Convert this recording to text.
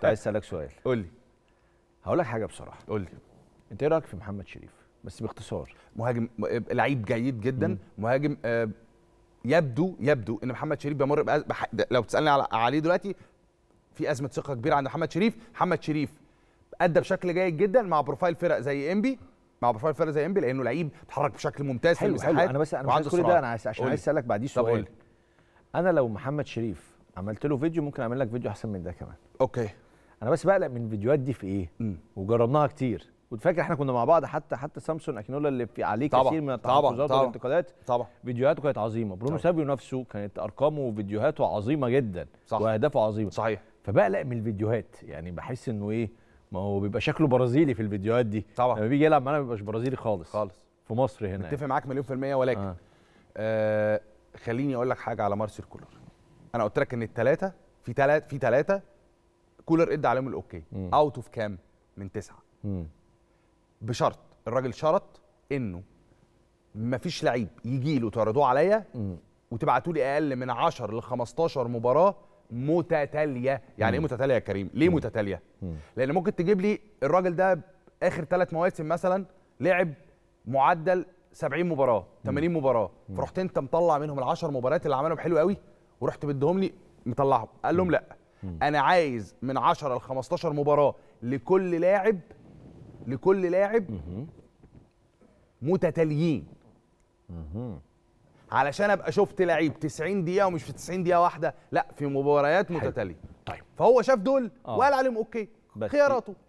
كنت طيب. عايز اسالك سؤال قول لي هقول لك حاجه بصراحه قول لي انت ايه رايك في محمد شريف بس باختصار مهاجم آه، لعيب جيد جدا مم. مهاجم آه، يبدو يبدو ان محمد شريف بيمر بح... لو تسالني على... عليه دلوقتي في ازمه ثقه كبيره عند محمد شريف محمد شريف ادى بشكل جيد جدا مع بروفايل فرق زي انبي مع بروفايل فرق زي انبي لانه لعيب اتحرك بشكل ممتاز حلو في حلو انا بس انا مش عايز كل ده انا عايز عشان عايز اسالك بعديه سؤال انا لو محمد شريف عملت له فيديو ممكن اعمل لك فيديو احسن من ده كمان اوكي انا بس بقلق من الفيديوهات دي في ايه م. وجربناها كتير وفاكر احنا كنا مع بعض حتى حتى سامسون اكينولا اللي في عليه طبعًا كثير من التحفظات والانتقادات طبعا فيديوهاته كانت عظيمه برونو سابيو نفسه كانت ارقامه وفيديوهاته عظيمه جدا صح. واهدافه عظيمه صحيح فبقلق من الفيديوهات يعني بحس انه ايه ما هو بيبقى شكله برازيلي في الفيديوهات دي طبعا لما بيجي يلعب معانا ما بيبقاش برازيلي خالص خالص في مصر هنا متفق يعني. معاك مليون في الميه ولكن آه. آه خليني اقول لك حاجه على مارسيل كولر انا قلت لك ان الثلاثه في ثلاثه في ثلاثه كولر ادى عليهم الاوكي اوت اوف كام من تسعة مم. بشرط الراجل شرط انه ما فيش لعيب يجي له تعرضوه عليا وتبعتوا لي اقل من 10 ل 15 مباراه متتاليه يعني ايه متتاليه يا كريم ليه مم. متتاليه مم. لان ممكن تجيب لي الراجل ده اخر ثلاث مواسم مثلا لعب معدل 70 مباراه 80 مباراه فرحت انت مطلع منهم ال 10 مباريات اللي عملهم حلو قوي ورحت مديهم لي مطلعهم قال لهم لا انا عايز من 10 ل 15 مباراه لكل لاعب لكل لاعب متتاليين علشان ابقى شفت لعيب 90 دقيقه ومش في 90 دقيقه واحده لا في مباريات متتاليه طيب فهو شاف دول آه. وقال عليهم اوكي خياراته